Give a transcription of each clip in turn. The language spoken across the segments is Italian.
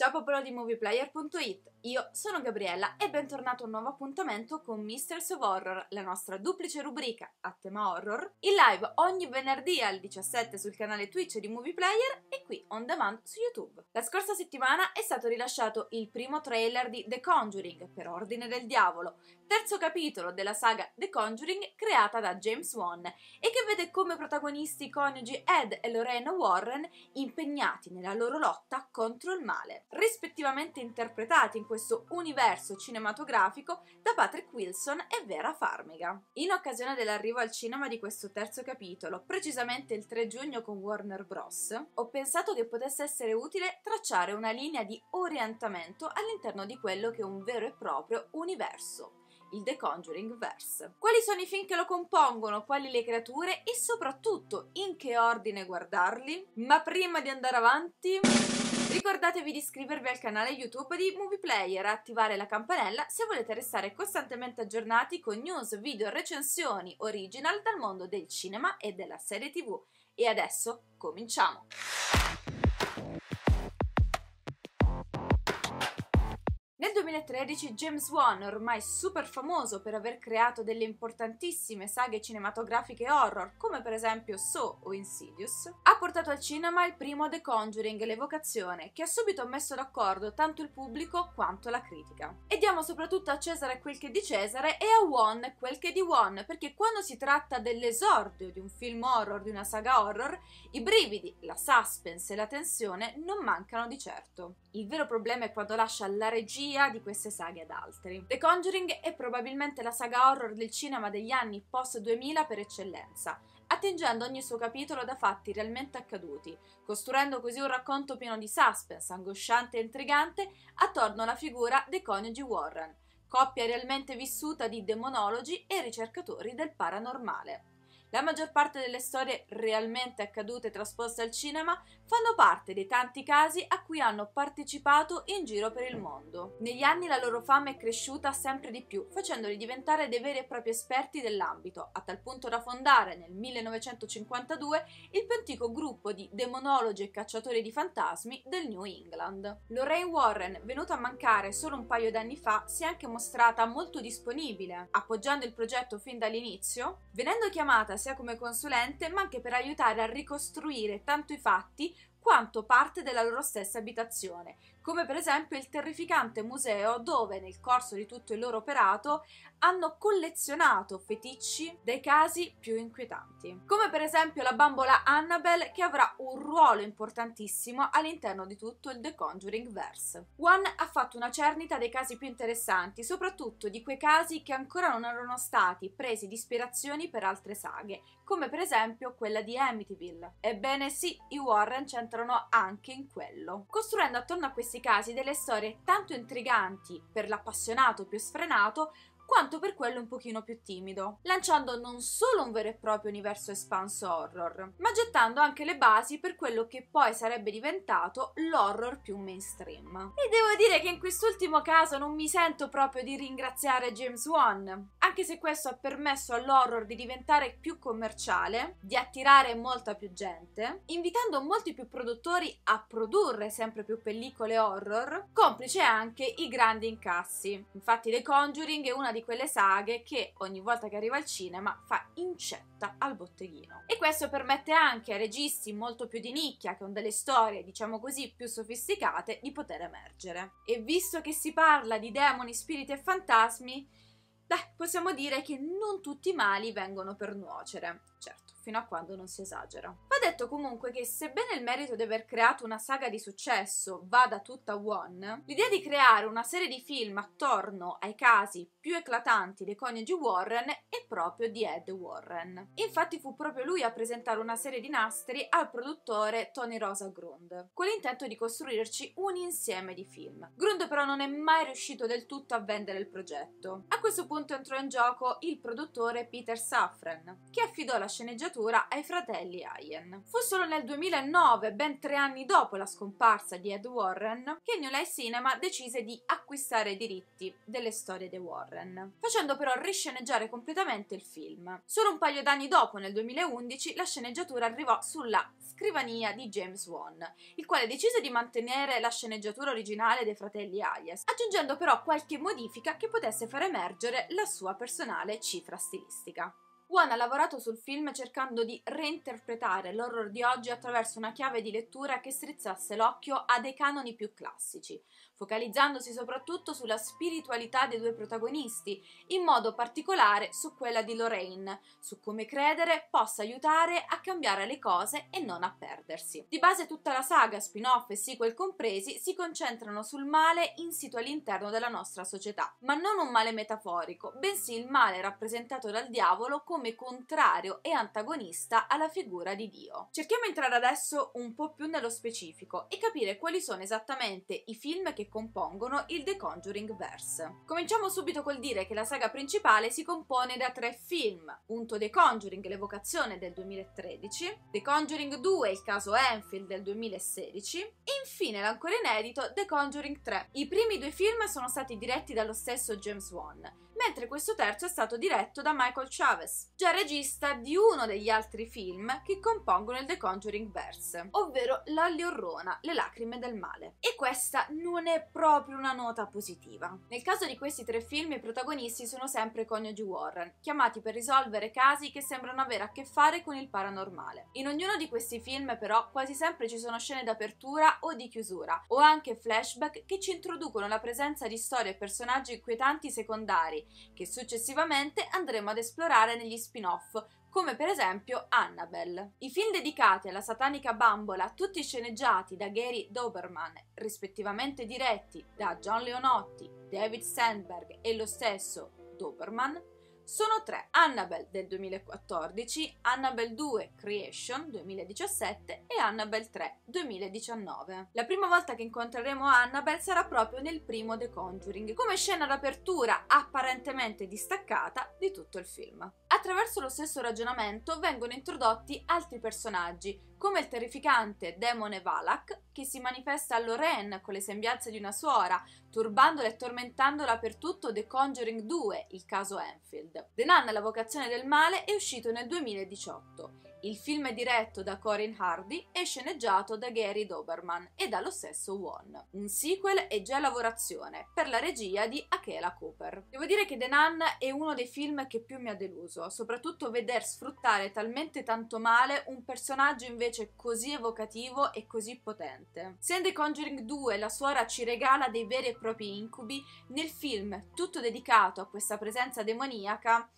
Ciao popolo di movieplayer.it, io sono Gabriella e bentornato a un nuovo appuntamento con Mysteries of Horror, la nostra duplice rubrica a tema horror, in live ogni venerdì alle 17 sul canale Twitch di Movieplayer e qui on demand su YouTube. La scorsa settimana è stato rilasciato il primo trailer di The Conjuring, per ordine del diavolo, terzo capitolo della saga The Conjuring creata da James Wan e che vede come protagonisti i coniugi Ed e Lorena Warren impegnati nella loro lotta contro il male, rispettivamente interpretati in questo universo cinematografico da Patrick Wilson e Vera Farmiga. In occasione dell'arrivo al cinema di questo terzo capitolo, precisamente il 3 giugno con Warner Bros., ho pensato che potesse essere utile tracciare una linea di orientamento all'interno di quello che è un vero e proprio universo il The Conjuring Verse. Quali sono i film che lo compongono, quali le creature e soprattutto in che ordine guardarli? Ma prima di andare avanti... Ricordatevi di iscrivervi al canale YouTube di Movie Player e attivare la campanella se volete restare costantemente aggiornati con news, video, recensioni original dal mondo del cinema e della serie TV. E adesso cominciamo! 2013 James Wan, ormai super famoso per aver creato delle importantissime saghe cinematografiche horror, come per esempio So o Insidious, ha portato al cinema il primo The Conjuring, l'evocazione, che ha subito messo d'accordo tanto il pubblico quanto la critica. E diamo soprattutto a Cesare quel che è di Cesare e a Wan quel che è di Wan, perché quando si tratta dell'esordio di un film horror, di una saga horror, i brividi, la suspense e la tensione non mancano di certo. Il vero problema è quando lascia la regia di di queste saghe ad altri. The Conjuring è probabilmente la saga horror del cinema degli anni post-2000 per eccellenza, attingendo ogni suo capitolo da fatti realmente accaduti, costruendo così un racconto pieno di suspense, angosciante e intrigante attorno alla figura dei coniugi Warren, coppia realmente vissuta di demonologi e ricercatori del paranormale. La maggior parte delle storie realmente accadute trasposte al cinema fanno parte dei tanti casi a cui hanno partecipato in giro per il mondo. Negli anni la loro fama è cresciuta sempre di più, facendoli diventare dei veri e propri esperti dell'ambito, a tal punto da fondare nel 1952 il più antico gruppo di demonologi e cacciatori di fantasmi del New England. Lorraine Warren, venuta a mancare solo un paio d'anni fa, si è anche mostrata molto disponibile, appoggiando il progetto fin dall'inizio, venendo chiamata sia come consulente ma anche per aiutare a ricostruire tanto i fatti quanto parte della loro stessa abitazione, come per esempio il terrificante museo dove nel corso di tutto il loro operato hanno collezionato feticci dei casi più inquietanti, come per esempio la bambola Annabelle che avrà un ruolo importantissimo all'interno di tutto il The Conjuring Verse. One ha fatto una cernita dei casi più interessanti, soprattutto di quei casi che ancora non erano stati presi di ispirazioni per altre saghe, come per esempio quella di Amityville. Ebbene sì, i Warren ci concentrano anche in quello, costruendo attorno a questi casi delle storie tanto intriganti per l'appassionato più sfrenato quanto per quello un pochino più timido, lanciando non solo un vero e proprio universo espanso horror, ma gettando anche le basi per quello che poi sarebbe diventato l'horror più mainstream. E devo dire che in quest'ultimo caso non mi sento proprio di ringraziare James Wan anche se questo ha permesso all'horror di diventare più commerciale, di attirare molta più gente, invitando molti più produttori a produrre sempre più pellicole horror, complice anche i grandi incassi. Infatti The Conjuring è una di quelle saghe che ogni volta che arriva al cinema fa incetta al botteghino. E questo permette anche a registi molto più di nicchia, che hanno delle storie, diciamo così, più sofisticate, di poter emergere. E visto che si parla di demoni, spiriti e fantasmi, Beh, possiamo dire che non tutti i mali vengono per nuocere certo, fino a quando non si esagera. Va detto comunque che sebbene il merito di aver creato una saga di successo vada tutta One, l'idea di creare una serie di film attorno ai casi più eclatanti dei coniugi Warren è proprio di Ed Warren. Infatti fu proprio lui a presentare una serie di nastri al produttore Tony Rosa Grund, con l'intento di costruirci un insieme di film. Grund però non è mai riuscito del tutto a vendere il progetto. A questo punto entrò in gioco il produttore Peter Safran, che affidò la sceneggiatura ai fratelli Ayen. Fu solo nel 2009, ben tre anni dopo la scomparsa di Ed Warren, che New Line Cinema decise di acquistare i diritti delle storie di Warren, facendo però risceneggiare completamente il film. Solo un paio d'anni dopo, nel 2011, la sceneggiatura arrivò sulla scrivania di James Wan, il quale decise di mantenere la sceneggiatura originale dei fratelli Hayes, aggiungendo però qualche modifica che potesse far emergere la sua personale cifra stilistica. Juan ha lavorato sul film cercando di reinterpretare l'horror di oggi attraverso una chiave di lettura che strizzasse l'occhio a dei canoni più classici, focalizzandosi soprattutto sulla spiritualità dei due protagonisti, in modo particolare su quella di Lorraine, su come credere possa aiutare a cambiare le cose e non a perdersi. Di base tutta la saga, spin-off e sequel compresi, si concentrano sul male insito all'interno della nostra società, ma non un male metaforico, bensì il male rappresentato dal diavolo come contrario e antagonista alla figura di Dio. Cerchiamo di entrare adesso un po' più nello specifico e capire quali sono esattamente i film che compongono il The Conjuring Verse. Cominciamo subito col dire che la saga principale si compone da tre film, punto The Conjuring, l'evocazione del 2013, The Conjuring 2, il caso Enfield del 2016 e infine l'ancora inedito The Conjuring 3. I primi due film sono stati diretti dallo stesso James Wan mentre questo terzo è stato diretto da Michael Chavez, già regista di uno degli altri film che compongono il The Conjuring Verse, ovvero La Liorrona, Le lacrime del male. E questa non è proprio una nota positiva. Nel caso di questi tre film i protagonisti sono sempre coniugi Warren, chiamati per risolvere casi che sembrano avere a che fare con il paranormale. In ognuno di questi film però quasi sempre ci sono scene d'apertura o di chiusura, o anche flashback che ci introducono la presenza di storie e personaggi inquietanti secondari che successivamente andremo ad esplorare negli spin-off, come per esempio Annabelle. I film dedicati alla satanica bambola, tutti sceneggiati da Gary Doberman, rispettivamente diretti da John Leonotti, David Sandberg e lo stesso Doberman, sono tre, Annabelle del 2014, Annabelle 2 Creation 2017 e Annabelle 3 2019. La prima volta che incontreremo Annabelle sarà proprio nel primo The Conjuring, come scena d'apertura apparentemente distaccata di tutto il film. Attraverso lo stesso ragionamento vengono introdotti altri personaggi, come il terrificante demone Valak, che si manifesta a Lorraine con le sembianze di una suora, turbandola e tormentandola per tutto The Conjuring 2, il caso Enfield. The Nun, la vocazione del male è uscito nel 2018 il film è diretto da Corin Hardy e sceneggiato da Gary Doberman e dallo stesso Won. Un sequel è già in lavorazione per la regia di Akela Cooper. Devo dire che The Nun è uno dei film che più mi ha deluso, soprattutto veder sfruttare talmente tanto male un personaggio invece così evocativo e così potente. Se in The Conjuring 2 la suora ci regala dei veri e propri incubi, nel film tutto dedicato a questa presenza demoniaca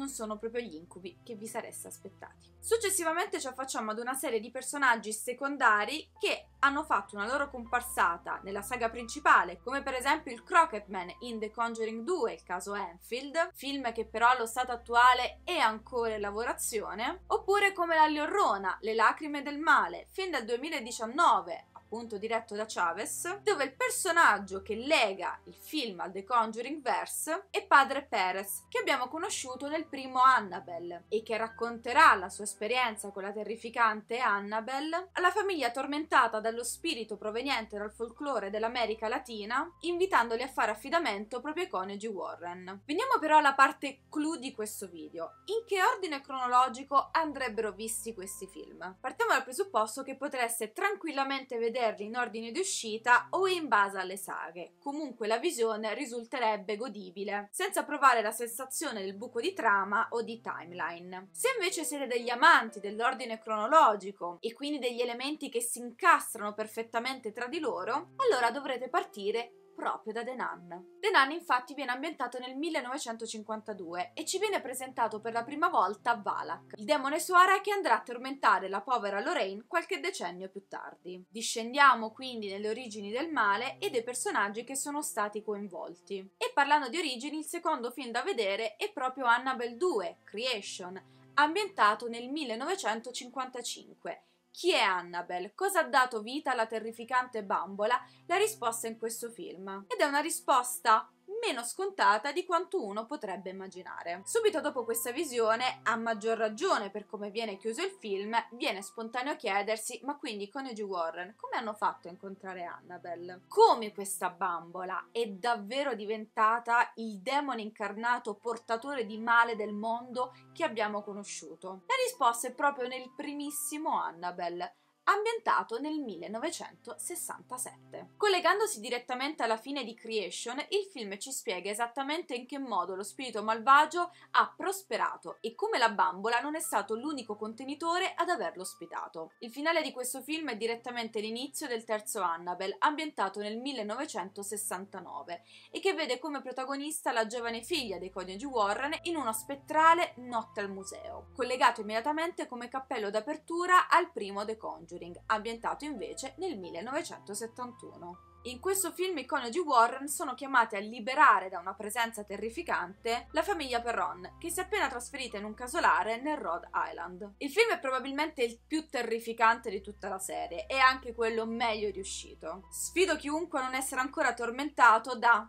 non sono proprio gli incubi che vi sareste aspettati. Successivamente ci affacciamo ad una serie di personaggi secondari che hanno fatto una loro comparsata nella saga principale, come per esempio il Crocketman in The Conjuring 2, il caso Enfield, film che però allo stato attuale è ancora in lavorazione, oppure come La Liorrona, Le lacrime del male, fin dal 2019, appunto diretto da Chavez, dove il personaggio che lega il film al The Conjuring Verse è padre Perez, che abbiamo conosciuto nel primo Annabelle e che racconterà la sua esperienza con la terrificante Annabelle alla famiglia tormentata dallo spirito proveniente dal folklore dell'America Latina, invitandoli a fare affidamento proprio ai coniugi Warren. Veniamo però alla parte clou di questo video. In che ordine cronologico andrebbero visti questi film? Partiamo dal presupposto che potreste tranquillamente vedere vederli in ordine di uscita o in base alle saghe. Comunque la visione risulterebbe godibile, senza provare la sensazione del buco di trama o di timeline. Se invece siete degli amanti dell'ordine cronologico e quindi degli elementi che si incastrano perfettamente tra di loro, allora dovrete partire proprio da Denan. Denan infatti viene ambientato nel 1952 e ci viene presentato per la prima volta Valak, il demone Suara che andrà a tormentare la povera Lorraine qualche decennio più tardi. Discendiamo quindi nelle origini del male e dei personaggi che sono stati coinvolti. E parlando di origini, il secondo film da vedere è proprio Annabelle 2, Creation, ambientato nel 1955 chi è Annabelle? Cosa ha dato vita alla terrificante bambola? La risposta in questo film. Ed è una risposta meno scontata di quanto uno potrebbe immaginare. Subito dopo questa visione, a maggior ragione per come viene chiuso il film, viene spontaneo chiedersi ma quindi i coniugi Warren come hanno fatto a incontrare Annabelle? Come questa bambola è davvero diventata il demone incarnato portatore di male del mondo che abbiamo conosciuto? La risposta è proprio nel primissimo Annabelle ambientato nel 1967. Collegandosi direttamente alla fine di Creation, il film ci spiega esattamente in che modo lo spirito malvagio ha prosperato e come la bambola non è stato l'unico contenitore ad averlo ospitato. Il finale di questo film è direttamente l'inizio del terzo Annabelle, ambientato nel 1969, e che vede come protagonista la giovane figlia dei coniugi Warren in una spettrale notte al museo, collegato immediatamente come cappello d'apertura al primo The Conjuring Turing, ambientato invece nel 1971. In questo film i coniugi Warren sono chiamati a liberare da una presenza terrificante la famiglia Perron, che si è appena trasferita in un casolare nel Rhode Island. Il film è probabilmente il più terrificante di tutta la serie e anche quello meglio riuscito. Sfido chiunque a non essere ancora tormentato da...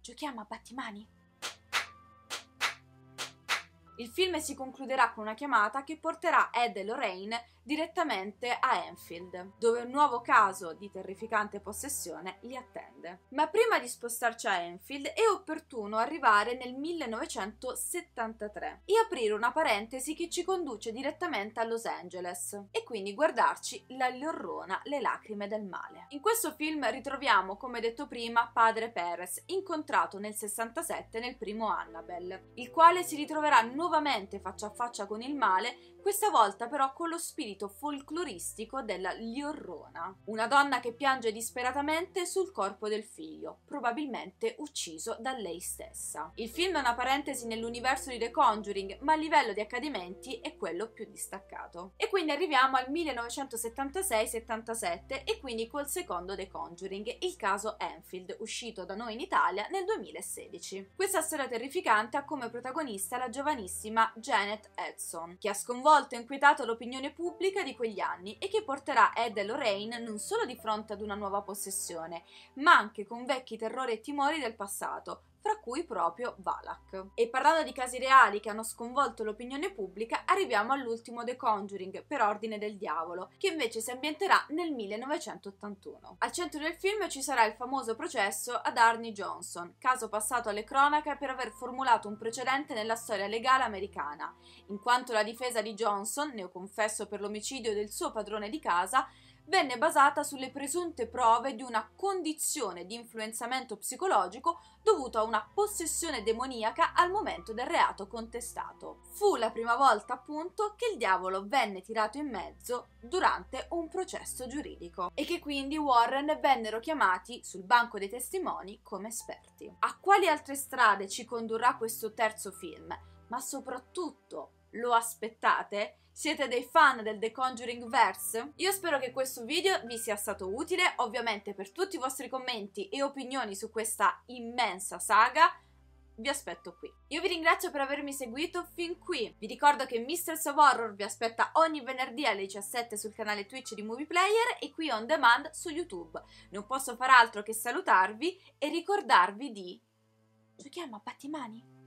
Giochiamo a battimani? Il film si concluderà con una chiamata che porterà Ed e Lorraine direttamente a Enfield, dove un nuovo caso di terrificante possessione li attende. Ma prima di spostarci a Enfield è opportuno arrivare nel 1973 e aprire una parentesi che ci conduce direttamente a Los Angeles e quindi guardarci la Lorrona, le lacrime del male. In questo film ritroviamo, come detto prima, padre Perez, incontrato nel 67 nel primo Annabelle, il quale si ritroverà nuovamente nuovamente faccia a faccia con il male questa volta però con lo spirito folcloristico della Liorrona, una donna che piange disperatamente sul corpo del figlio, probabilmente ucciso da lei stessa. Il film è una parentesi nell'universo di The Conjuring, ma a livello di accadimenti è quello più distaccato. E quindi arriviamo al 1976-77 e quindi col secondo The Conjuring, il caso Enfield, uscito da noi in Italia nel 2016. Questa storia terrificante ha come protagonista la giovanissima Janet Edson, che ha sconvolto sconvolto inquietato l'opinione pubblica di quegli anni e che porterà Ed e Lorraine non solo di fronte ad una nuova possessione, ma anche con vecchi terrori e timori del passato, fra cui proprio Valak. E parlando di casi reali che hanno sconvolto l'opinione pubblica, arriviamo all'ultimo The Conjuring, per ordine del diavolo, che invece si ambienterà nel 1981. Al centro del film ci sarà il famoso processo ad Arnie Johnson, caso passato alle cronache per aver formulato un precedente nella storia legale americana, in quanto la difesa di Johnson, neoconfesso per l'omicidio del suo padrone di casa, venne basata sulle presunte prove di una condizione di influenzamento psicologico dovuto a una possessione demoniaca al momento del reato contestato. Fu la prima volta appunto che il diavolo venne tirato in mezzo durante un processo giuridico e che quindi Warren vennero chiamati sul banco dei testimoni come esperti. A quali altre strade ci condurrà questo terzo film? Ma soprattutto, lo aspettate? Siete dei fan del The Conjuring Verse? Io spero che questo video vi sia stato utile, ovviamente per tutti i vostri commenti e opinioni su questa immensa saga vi aspetto qui. Io vi ringrazio per avermi seguito fin qui. Vi ricordo che Mistress of Horror vi aspetta ogni venerdì alle 17 sul canale Twitch di Movie Player e qui on demand su YouTube. Non posso far altro che salutarvi e ricordarvi di... Giochiamo a battimani?